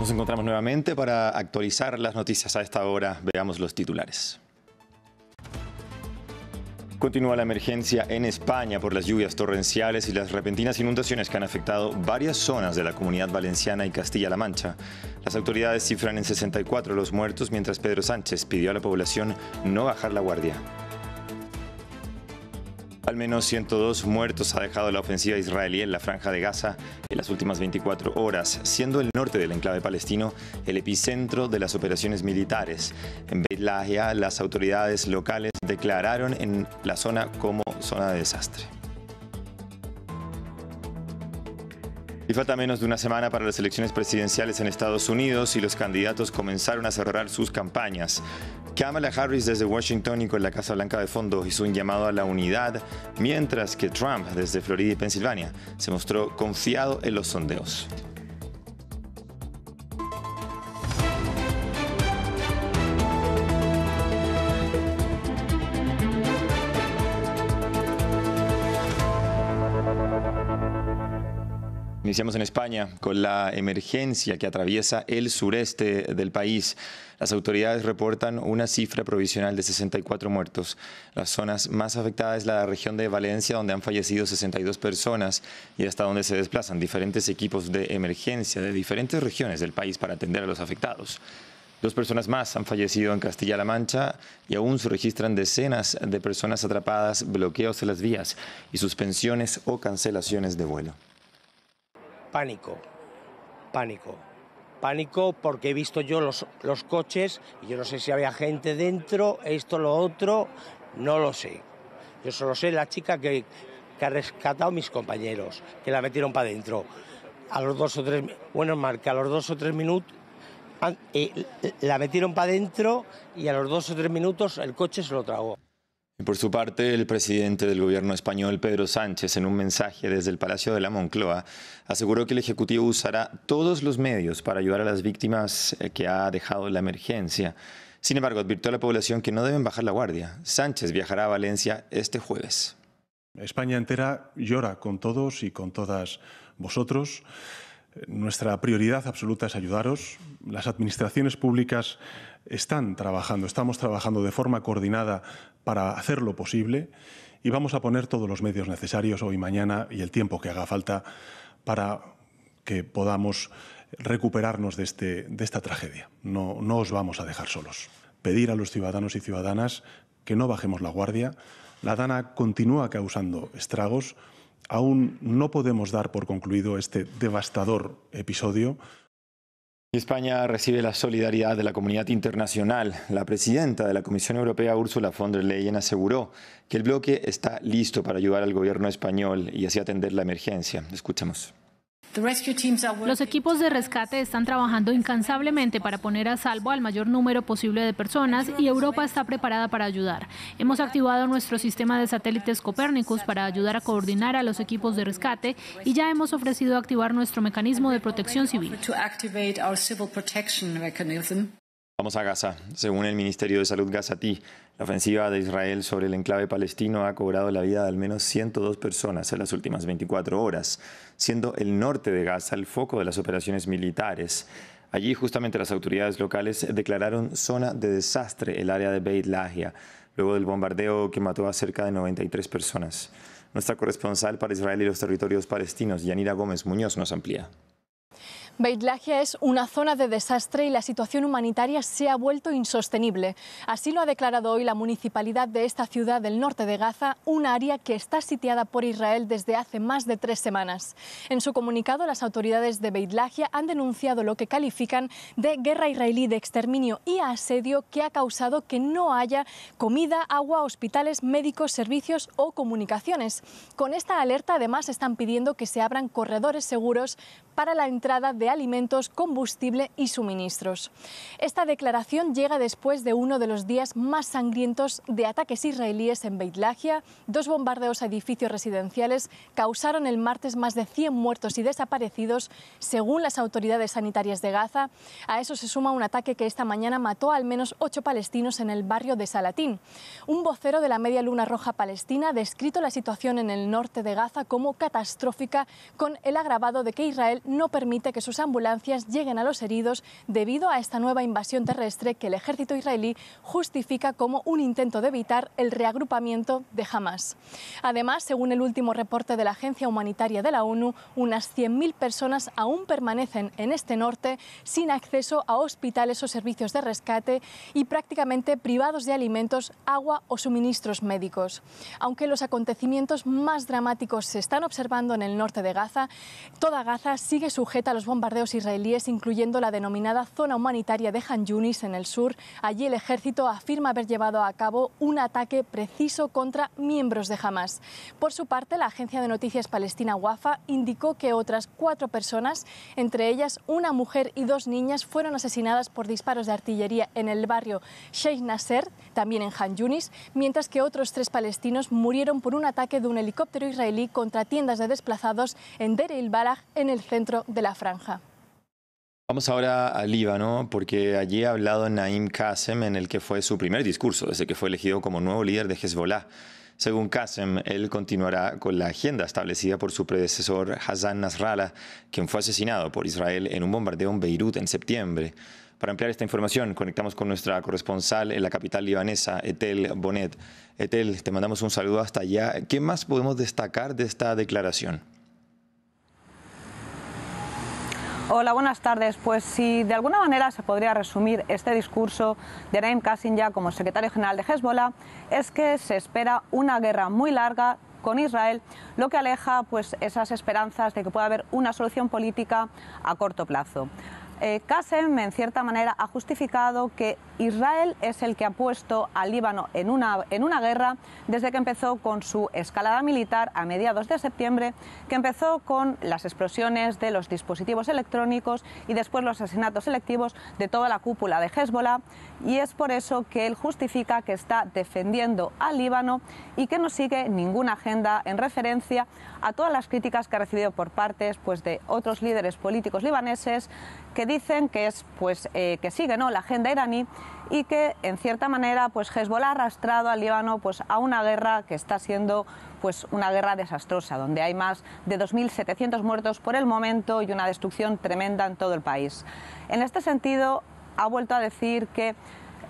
Nos encontramos nuevamente para actualizar las noticias a esta hora. Veamos los titulares. Continúa la emergencia en España por las lluvias torrenciales y las repentinas inundaciones que han afectado varias zonas de la comunidad valenciana y Castilla-La Mancha. Las autoridades cifran en 64 los muertos mientras Pedro Sánchez pidió a la población no bajar la guardia. Al menos 102 muertos ha dejado la ofensiva israelí en la franja de Gaza en las últimas 24 horas, siendo el norte del enclave palestino el epicentro de las operaciones militares. En Beit Lahia, las autoridades locales declararon en la zona como zona de desastre. Y falta menos de una semana para las elecciones presidenciales en Estados Unidos y los candidatos comenzaron a cerrar sus campañas. Kamala Harris desde Washington y con la Casa Blanca de fondo hizo un llamado a la unidad, mientras que Trump desde Florida y Pensilvania se mostró confiado en los sondeos. Iniciamos en España con la emergencia que atraviesa el sureste del país. Las autoridades reportan una cifra provisional de 64 muertos. Las zonas más afectadas es la región de Valencia, donde han fallecido 62 personas y hasta donde se desplazan diferentes equipos de emergencia de diferentes regiones del país para atender a los afectados. Dos personas más han fallecido en Castilla-La Mancha y aún se registran decenas de personas atrapadas, bloqueos en las vías y suspensiones o cancelaciones de vuelo pánico, pánico. Pánico porque he visto yo los, los coches y yo no sé si había gente dentro, esto, lo otro, no lo sé. Yo solo sé la chica que, que ha rescatado a mis compañeros, que la metieron para adentro. A los dos o tres, bueno, marca, a los dos o tres minutos eh, la metieron para adentro y a los dos o tres minutos el coche se lo tragó por su parte, el presidente del gobierno español, Pedro Sánchez, en un mensaje desde el Palacio de la Moncloa, aseguró que el Ejecutivo usará todos los medios para ayudar a las víctimas eh, que ha dejado la emergencia. Sin embargo, advirtió a la población que no deben bajar la guardia. Sánchez viajará a Valencia este jueves. España entera llora con todos y con todas vosotros. Nuestra prioridad absoluta es ayudaros. Las administraciones públicas están trabajando, estamos trabajando de forma coordinada para hacer lo posible y vamos a poner todos los medios necesarios hoy, mañana y el tiempo que haga falta para que podamos recuperarnos de, este, de esta tragedia. No, no os vamos a dejar solos. Pedir a los ciudadanos y ciudadanas que no bajemos la guardia. La Dana continúa causando estragos aún no podemos dar por concluido este devastador episodio. España recibe la solidaridad de la comunidad internacional. La presidenta de la Comisión Europea, Ursula von der Leyen, aseguró que el bloque está listo para ayudar al gobierno español y así atender la emergencia. Escuchemos. Los equipos de rescate están trabajando incansablemente para poner a salvo al mayor número posible de personas y Europa está preparada para ayudar. Hemos activado nuestro sistema de satélites Copernicus para ayudar a coordinar a los equipos de rescate y ya hemos ofrecido activar nuestro mecanismo de protección civil. Vamos a Gaza. Según el Ministerio de Salud Gazatí, la ofensiva de Israel sobre el enclave palestino ha cobrado la vida de al menos 102 personas en las últimas 24 horas, siendo el norte de Gaza el foco de las operaciones militares. Allí justamente las autoridades locales declararon zona de desastre el área de Beit Lahia, luego del bombardeo que mató a cerca de 93 personas. Nuestra corresponsal para Israel y los territorios palestinos, Yanira Gómez Muñoz, nos amplía. Beitlagia es una zona de desastre y la situación humanitaria se ha vuelto insostenible. Así lo ha declarado hoy la municipalidad de esta ciudad del norte de Gaza, un área que está sitiada por Israel desde hace más de tres semanas. En su comunicado, las autoridades de Beitlagia han denunciado lo que califican de guerra israelí de exterminio y asedio que ha causado que no haya comida, agua, hospitales, médicos, servicios o comunicaciones. Con esta alerta, además, están pidiendo que se abran corredores seguros para la entrada de alimentos, combustible y suministros. Esta declaración llega después de uno de los días más sangrientos de ataques israelíes en Beit Lahia. Dos bombardeos a edificios residenciales causaron el martes más de 100 muertos y desaparecidos, según las autoridades sanitarias de Gaza. A eso se suma un ataque que esta mañana mató al menos ocho palestinos en el barrio de Salatín. Un vocero de la Media Luna Roja Palestina ha descrito la situación en el norte de Gaza como catastrófica, con el agravado de que Israel no permite que sus ambulancias lleguen a los heridos debido a esta nueva invasión terrestre que el ejército israelí justifica como un intento de evitar el reagrupamiento de Hamas. Además, según el último reporte de la Agencia Humanitaria de la ONU, unas 100.000 personas aún permanecen en este norte sin acceso a hospitales o servicios de rescate y prácticamente privados de alimentos, agua o suministros médicos. Aunque los acontecimientos más dramáticos se están observando en el norte de Gaza, toda Gaza sigue sujeta a los bombardeos israelíes, incluyendo la denominada zona humanitaria de Han Yunis en el sur. Allí el ejército afirma haber llevado a cabo un ataque preciso contra miembros de Hamas. Por su parte, la agencia de noticias palestina Wafa indicó que otras cuatro personas, entre ellas una mujer y dos niñas, fueron asesinadas por disparos de artillería en el barrio Sheikh Nasser, también en Han Yunis, mientras que otros tres palestinos murieron por un ataque de un helicóptero israelí contra tiendas de desplazados en Deir el Balag, en el centro de la franja. Vamos ahora al Líbano, porque allí ha hablado Naim Qasem en el que fue su primer discurso, desde que fue elegido como nuevo líder de Hezbollah. Según Qasem, él continuará con la agenda establecida por su predecesor Hassan Nasrallah, quien fue asesinado por Israel en un bombardeo en Beirut en septiembre. Para ampliar esta información, conectamos con nuestra corresponsal en la capital libanesa, Etel Bonet. Etel, te mandamos un saludo hasta allá. ¿Qué más podemos destacar de esta declaración? Hola, buenas tardes. Pues si de alguna manera se podría resumir este discurso de Naim ya como secretario general de Hezbollah, es que se espera una guerra muy larga con Israel, lo que aleja pues, esas esperanzas de que pueda haber una solución política a corto plazo. Kassem, eh, en cierta manera, ha justificado que Israel es el que ha puesto al Líbano en una, en una guerra desde que empezó con su escalada militar a mediados de septiembre, que empezó con las explosiones de los dispositivos electrónicos y después los asesinatos selectivos de toda la cúpula de Hezbollah, y es por eso que él justifica que está defendiendo al Líbano y que no sigue ninguna agenda en referencia a todas las críticas que ha recibido por parte pues, de otros líderes políticos libaneses que dicen que, es, pues, eh, que sigue ¿no? la agenda iraní y que en cierta manera pues Hezbollah ha arrastrado al Líbano pues a una guerra que está siendo pues una guerra desastrosa donde hay más de 2700 muertos por el momento y una destrucción tremenda en todo el país. En este sentido, ha vuelto a decir que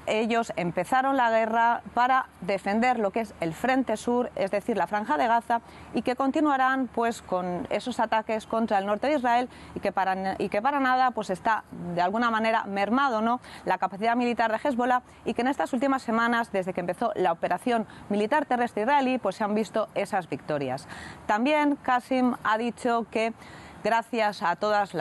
ellos empezaron la guerra para defender lo que es el frente sur, es decir, la franja de Gaza, y que continuarán pues con esos ataques contra el norte de Israel y que para, y que para nada pues está de alguna manera mermado ¿no? la capacidad militar de Hezbollah y que en estas últimas semanas, desde que empezó la operación militar terrestre israelí, pues se han visto esas victorias. También Qasim ha dicho que gracias a todos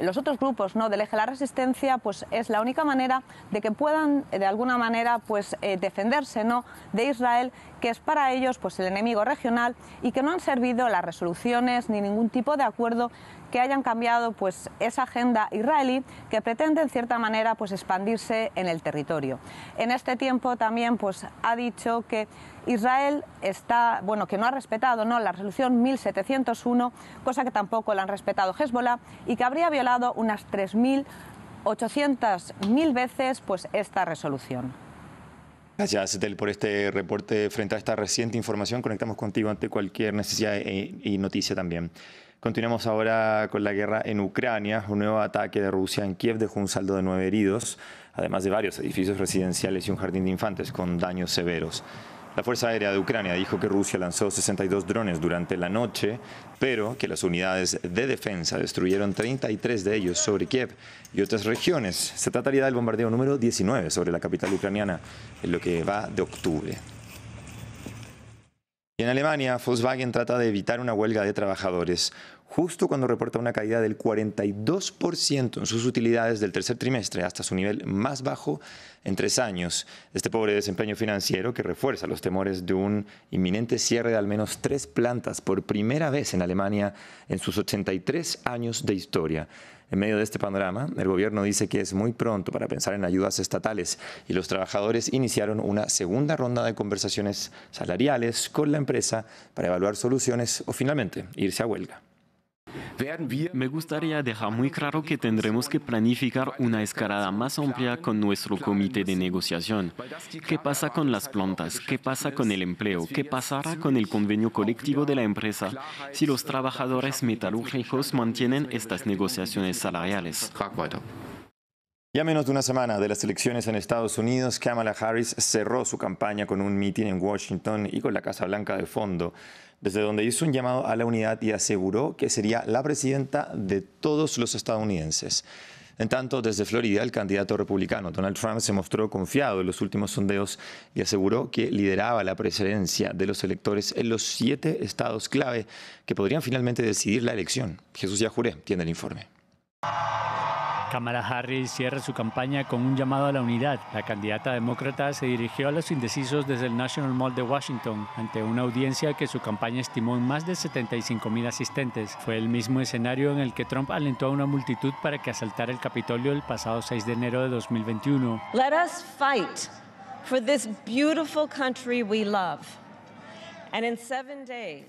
los otros grupos no del eje de la resistencia pues es la única manera de que puedan de alguna manera pues eh, defenderse no de Israel que es para ellos pues el enemigo regional y que no han servido las resoluciones ni ningún tipo de acuerdo que hayan cambiado pues esa agenda israelí que pretende en cierta manera pues expandirse en el territorio en este tiempo también pues ha dicho que Israel está, bueno, que no ha respetado ¿no? la resolución 1701, cosa que tampoco la han respetado Hezbollah y que habría violado unas 3.800.000 veces pues, esta resolución. Gracias, Etel, por este reporte frente a esta reciente información. Conectamos contigo ante cualquier necesidad e, y noticia también. Continuamos ahora con la guerra en Ucrania. Un nuevo ataque de Rusia en Kiev dejó un saldo de nueve heridos, además de varios edificios residenciales y un jardín de infantes con daños severos. La Fuerza Aérea de Ucrania dijo que Rusia lanzó 62 drones durante la noche, pero que las unidades de defensa destruyeron 33 de ellos sobre Kiev y otras regiones. Se trataría del bombardeo número 19 sobre la capital ucraniana en lo que va de octubre. Y en Alemania, Volkswagen trata de evitar una huelga de trabajadores justo cuando reporta una caída del 42% en sus utilidades del tercer trimestre hasta su nivel más bajo en tres años. Este pobre desempeño financiero que refuerza los temores de un inminente cierre de al menos tres plantas por primera vez en Alemania en sus 83 años de historia. En medio de este panorama, el gobierno dice que es muy pronto para pensar en ayudas estatales y los trabajadores iniciaron una segunda ronda de conversaciones salariales con la empresa para evaluar soluciones o finalmente irse a huelga. Me gustaría dejar muy claro que tendremos que planificar una escalada más amplia con nuestro comité de negociación. ¿Qué pasa con las plantas? ¿Qué pasa con el empleo? ¿Qué pasará con el convenio colectivo de la empresa si los trabajadores metalúrgicos mantienen estas negociaciones salariales? Ya menos de una semana de las elecciones en Estados Unidos, Kamala Harris cerró su campaña con un mitin en Washington y con la Casa Blanca de fondo, desde donde hizo un llamado a la unidad y aseguró que sería la presidenta de todos los estadounidenses. En tanto, desde Florida, el candidato republicano Donald Trump se mostró confiado en los últimos sondeos y aseguró que lideraba la presidencia de los electores en los siete estados clave que podrían finalmente decidir la elección. Jesús juré, tiene el informe. Kamala Harris cierra su campaña con un llamado a la unidad. La candidata demócrata se dirigió a los indecisos desde el National Mall de Washington ante una audiencia que su campaña estimó en más de 75 mil asistentes. Fue el mismo escenario en el que Trump alentó a una multitud para que asaltara el Capitolio el pasado 6 de enero de 2021. Let us fight for this beautiful country we love.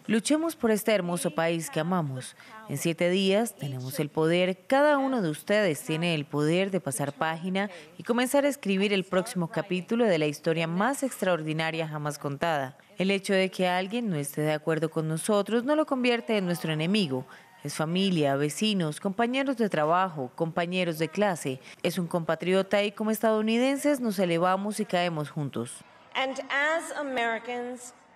Luchemos por este hermoso país que amamos. En siete días tenemos el poder, cada uno de ustedes tiene el poder de pasar página y comenzar a escribir el próximo capítulo de la historia más extraordinaria jamás contada. El hecho de que alguien no esté de acuerdo con nosotros no lo convierte en nuestro enemigo. Es familia, vecinos, compañeros de trabajo, compañeros de clase. Es un compatriota y como estadounidenses nos elevamos y caemos juntos. And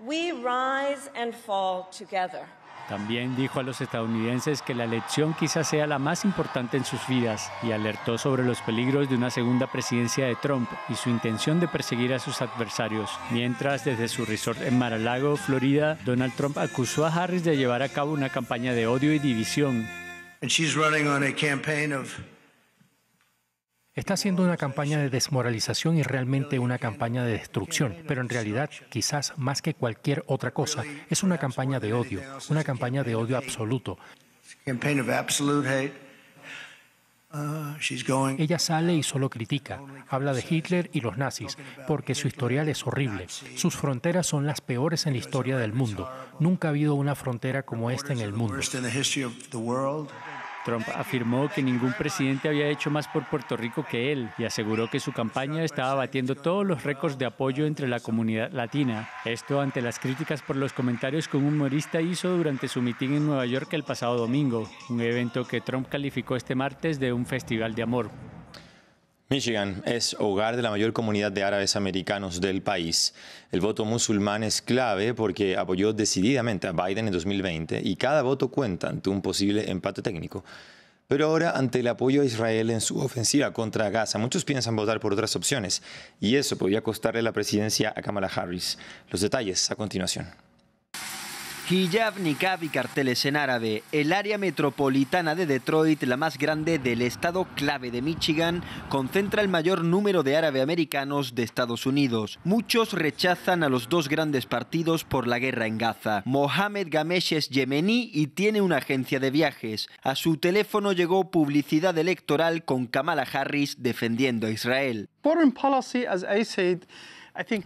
We rise and fall together. También dijo a los estadounidenses que la elección quizás sea la más importante en sus vidas y alertó sobre los peligros de una segunda presidencia de Trump y su intención de perseguir a sus adversarios. Mientras desde su resort en Mar-a-Lago, Florida, Donald Trump acusó a Harris de llevar a cabo una campaña de odio y división. And she's running on a campaign of Está haciendo una campaña de desmoralización y realmente una campaña de destrucción, pero en realidad, quizás más que cualquier otra cosa, es una campaña de odio, una campaña de odio absoluto. Ella sale y solo critica, habla de Hitler y los nazis, porque su historial es horrible. Sus fronteras son las peores en la historia del mundo. Nunca ha habido una frontera como esta en el mundo. Trump afirmó que ningún presidente había hecho más por Puerto Rico que él y aseguró que su campaña estaba batiendo todos los récords de apoyo entre la comunidad latina. Esto ante las críticas por los comentarios que un humorista hizo durante su mitin en Nueva York el pasado domingo, un evento que Trump calificó este martes de un festival de amor. Michigan es hogar de la mayor comunidad de árabes americanos del país. El voto musulmán es clave porque apoyó decididamente a Biden en 2020 y cada voto cuenta ante un posible empate técnico. Pero ahora, ante el apoyo a Israel en su ofensiva contra Gaza, muchos piensan votar por otras opciones y eso podría costarle la presidencia a Kamala Harris. Los detalles a continuación. Hijab, niqab y carteles en árabe. El área metropolitana de Detroit, la más grande del estado clave de Michigan, concentra el mayor número de árabe americanos de Estados Unidos. Muchos rechazan a los dos grandes partidos por la guerra en Gaza. Mohamed Gamesh es yemení y tiene una agencia de viajes. A su teléfono llegó publicidad electoral con Kamala Harris defendiendo a Israel. Foreign policy, as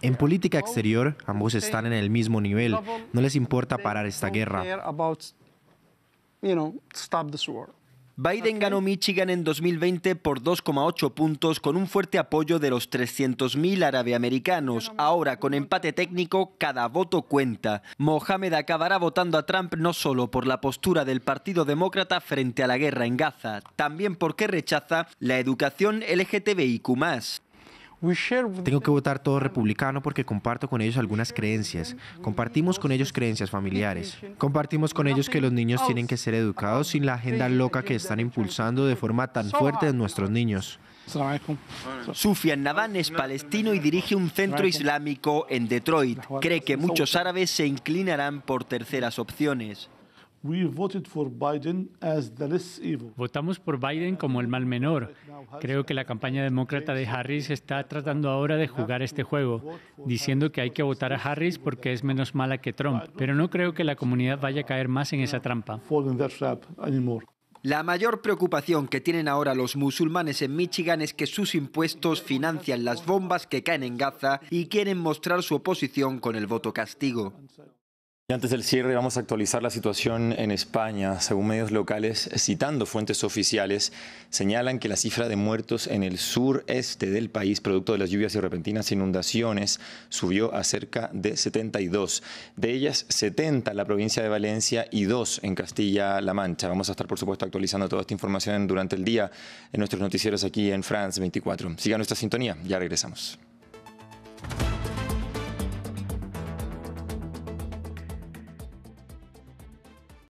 en política exterior, ambos están en el mismo nivel. No les importa parar esta guerra. Biden ganó Michigan en 2020 por 2,8 puntos con un fuerte apoyo de los 300.000 arabeamericanos. Ahora, con empate técnico, cada voto cuenta. Mohamed acabará votando a Trump no solo por la postura del Partido Demócrata frente a la guerra en Gaza, también porque rechaza la educación LGTBIQ. Tengo que votar todo republicano porque comparto con ellos algunas creencias. Compartimos con ellos creencias familiares. Compartimos con ellos que los niños tienen que ser educados sin la agenda loca que están impulsando de forma tan fuerte en nuestros niños. Sufian Navan es palestino y dirige un centro islámico en Detroit. Cree que muchos árabes se inclinarán por terceras opciones. Votamos por Biden como el mal menor. Creo que la campaña demócrata de Harris está tratando ahora de jugar este juego, diciendo que hay que votar a Harris porque es menos mala que Trump, pero no creo que la comunidad vaya a caer más en esa trampa. La mayor preocupación que tienen ahora los musulmanes en Michigan es que sus impuestos financian las bombas que caen en Gaza y quieren mostrar su oposición con el voto castigo. Antes del cierre vamos a actualizar la situación en España. Según medios locales, citando fuentes oficiales, señalan que la cifra de muertos en el sureste del país, producto de las lluvias y repentinas inundaciones, subió a cerca de 72. De ellas, 70 en la provincia de Valencia y 2 en Castilla-La Mancha. Vamos a estar, por supuesto, actualizando toda esta información durante el día en nuestros noticieros aquí en France 24. Siga nuestra sintonía, ya regresamos.